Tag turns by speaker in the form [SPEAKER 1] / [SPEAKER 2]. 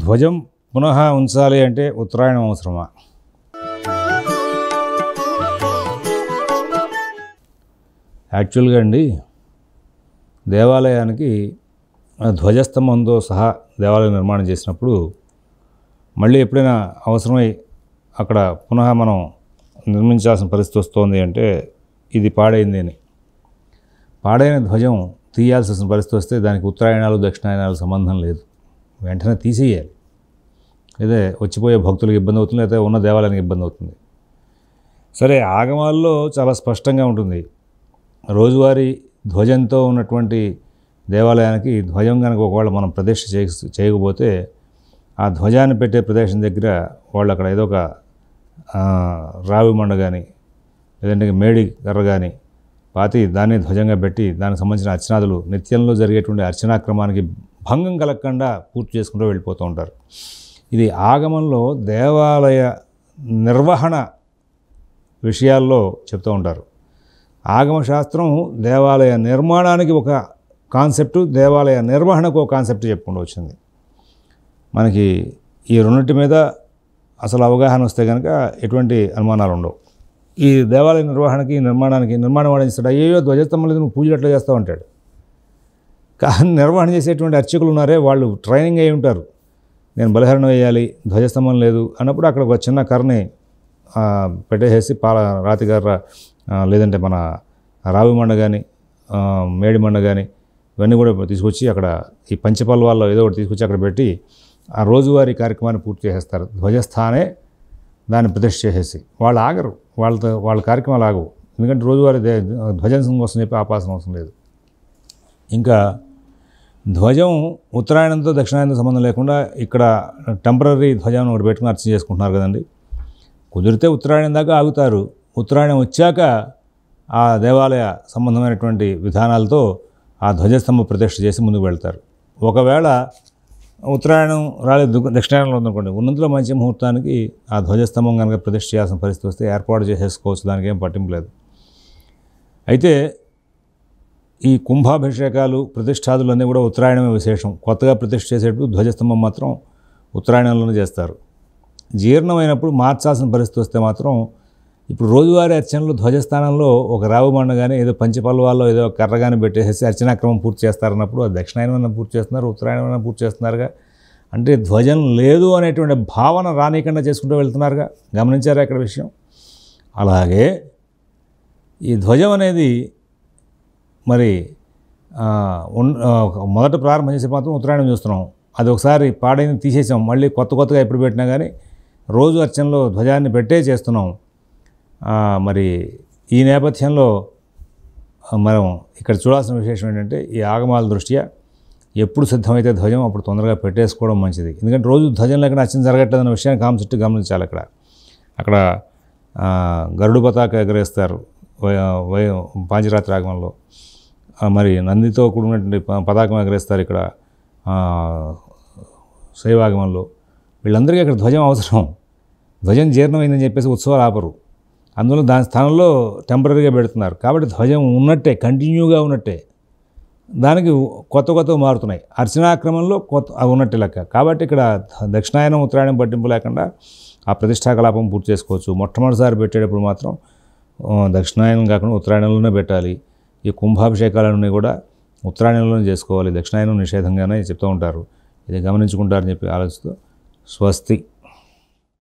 [SPEAKER 1] ధ్వజం పునః ఉంచాలి అంటే ఉత్తరాయణం అవసరమా యాక్చువల్గా అండి దేవాలయానికి ధ్వజస్తంభంతో సహా దేవాలయం నిర్మాణం చేసినప్పుడు మళ్ళీ ఎప్పుడైనా అవసరమై అక్కడ పునః మనం నిర్మించాల్సిన పరిస్థితి వస్తుంది అంటే ఇది పాడైంది అని పాడైన ధ్వజం తీయాల్సిన పరిస్థితి వస్తే దానికి ఉత్తరాయణాలు దక్షిణాయనాలు సంబంధం లేదు వెంటనే తీసేయాలి అదే వచ్చిపోయే భక్తులకు ఇబ్బంది అవుతుంది లేదా ఉన్న దేవాలయానికి ఇబ్బంది అవుతుంది సరే ఆగమాల్లో చాలా స్పష్టంగా ఉంటుంది రోజువారీ ధ్వజంతో ఉన్నటువంటి దేవాలయానికి ధ్వజం కనుక ఒకవేళ మనం చేయ చేయకపోతే ఆ ధ్వజాన్ని పెట్టే ప్రదేశం దగ్గర వాళ్ళు అక్కడ ఏదో ఒక రావి మండ కానీ లేదంటే మేడి కర్ర కానీ పాతి దాన్ని ధ్వజంగా పెట్టి దానికి సంబంధించిన అర్చనాదులు నిత్యంలో జరిగేటువంటి అర్చనాక్రమానికి భంగం కలగకుండా పూర్తి చేసుకుంటూ వెళ్ళిపోతూ ఉంటారు ఇది ఆగమంలో దేవాలయ నిర్వహణ విషయాల్లో చెప్తూ ఉంటారు ఆగమశాస్త్రం దేవాలయ నిర్మాణానికి ఒక కాన్సెప్టు దేవాలయ నిర్వహణకు ఒక కాన్సెప్ట్ చెప్పుకుంటూ వచ్చింది మనకి ఈ రెండింటి మీద అసలు అవగాహన వస్తే కనుక ఎటువంటి అనుమానాలు ఉండవు ఈ దేవాలయ నిర్వహణకి నిర్మాణానికి నిర్మాణం వాడించాడు అయ్యో ధ్వజస్తంభం లేదు నువ్వు పూజలు ఎట్లా చేస్తావు అంటాడు నిర్వహణ చేసేటువంటి అర్చకులు ఉన్నారే వాళ్ళు ట్రైనింగ్ అయి ఉంటారు నేను బలహరణ వేయాలి ధ్వజస్తంభం లేదు అన్నప్పుడు అక్కడ ఒక చిన్న కర్రని పెట్టేసేసి పాల రాతిగార లేదంటే మన రావి మండ కానీ మేడి మండ కానీ ఇవన్నీ కూడా తీసుకొచ్చి అక్కడ ఈ పంచపల్వాల్లో ఏదో ఒకటి తీసుకొచ్చి అక్కడ పెట్టి ఆ రోజువారీ కార్యక్రమాన్ని పూర్తి చేసేస్తారు ధ్వజస్థానే దాన్ని ప్రతిష్ట చేసేసి వాళ్ళు ఆగరు వాళ్ళతో వాళ్ళ కార్యక్రమాలు ఆగవు ఎందుకంటే రోజువారీ ధ్వజం కోసం చెప్పి ఆపాల్సిన అవసరం లేదు ఇంకా ధ్వజం ఉత్తరాయణంతో దక్షిణాయనంతో సంబంధం లేకుండా ఇక్కడ టెంపరీ ధ్వజాన్ని ఒకటి పెట్టుకుని అర్చన చేసుకుంటున్నారు కదండి కుదిరితే ఉత్తరాయణం దాకా ఆగుతారు ఉత్తరాయణం వచ్చాక ఆ దేవాలయ సంబంధమైనటువంటి విధానాలతో ఆ ధ్వజస్తంభ ప్రతిష్ఠ చేసి ముందుకు వెళ్తారు ఒకవేళ ఉత్తరాయణం రాలేదు దక్షిణాయనంలో ఉందనుకోండి ఉన్నంతలో మంచి ముహూర్తానికి ఆ ధ్వజస్తంభం కనుక ప్రతిష్ఠ చేయాల్సిన పరిస్థితి వస్తే ఏర్పాటు చేసేసుకోవచ్చు దానికి ఏం పట్టింపు లేదు అయితే ఈ కుంభాభిషేకాలు ప్రతిష్టాదులు అన్నీ కూడా ఉత్తరాయణమే విశేషం కొత్తగా ప్రతిష్ఠ చేసేటప్పుడు ధ్వజస్తంభం మాత్రం ఉత్తరాయణంలోనే చేస్తారు జీర్ణమైనప్పుడు మార్చాల్సిన పరిస్థితి వస్తే మాత్రం ఇప్పుడు రోజువారీ అర్చనలు ధ్వజస్థానంలో ఒక రావు మండ కానీ ఏదో పంచపల్వాల్లో ఏదో కర్ర కానీ పెట్టేసేసి అర్చనాక్రమం పూర్తి చేస్తారన్నప్పుడు అది దక్షిణాయనమైన పూర్తి చేస్తున్నారు ఉత్తరాయణమైన పూర్తి చేస్తున్నారుగా అంటే ధ్వజం లేదు అనేటువంటి భావన రానికుండా చేసుకుంటూ వెళ్తున్నారుగా గమనించారా ఇక్కడ విషయం అలాగే ఈ ధ్వజం అనేది మరి మొదట ప్రారంభం చేసి మాత్రం ఉత్తరాయణం చూస్తున్నాం అది ఒకసారి పాడైంది తీసేసాం మళ్ళీ కొత్త కొత్తగా ఎప్పుడు పెట్టినా కానీ రోజు అర్చనలో ధ్వజాన్ని పెట్టే చేస్తున్నాం మరి ఈ నేపథ్యంలో మనం ఇక్కడ చూడాల్సిన విశేషం ఏంటంటే ఈ ఆగమాల దృష్ట్యా ఎప్పుడు సిద్ధమైతే ధ్వజం అప్పుడు తొందరగా పెట్టేసుకోవడం మంచిది ఎందుకంటే రోజు ధ్వజం లేకుండా అర్చన జరగట్లేదన్న విషయాన్ని కాన్సెప్ట్ గమనించాలి అక్కడ అక్కడ గరుడు పతాక ఎగరేస్తారు వై పాంచరాత్రి ఆగమంలో మరి నందితో కూడినటువంటి పతాకం ఎగరేస్తారు ఇక్కడ శైవాగమంలో వీళ్ళందరికీ అక్కడ ధ్వజం అవసరం ధ్వజం జీర్ణమైందని చెప్పేసి ఉత్సవాలు ఆపరు అందులో దాని స్థానంలో టెంపరీగా పెడుతున్నారు కాబట్టి ధ్వజం ఉన్నట్టే కంటిన్యూగా ఉన్నట్టే దానికి కొత్త కొత్త మారుతున్నాయి అర్చనాక్రమంలో కొత్త అవి లెక్క కాబట్టి ఇక్కడ దక్షిణాయనం ఉత్తరాయణం పట్టింపు లేకుండా ఆ ప్రతిష్టాకలాపం పూర్తి చేసుకోవచ్చు మొట్టమొదటిసారి పెట్టేటప్పుడు మాత్రం దక్షిణాయనం కాకుండా ఉత్తరాయణంలోనే పెట్టాలి ఈ కుంభాభిషేకాలన్నీ కూడా ఉత్తరాయణంలోనే చేసుకోవాలి దక్షిణాయనం నిషేధంగానే చెప్తూ ఉంటారు ఇది గమనించుకుంటారని చెప్పి ఆలోచిస్తూ స్వస్తి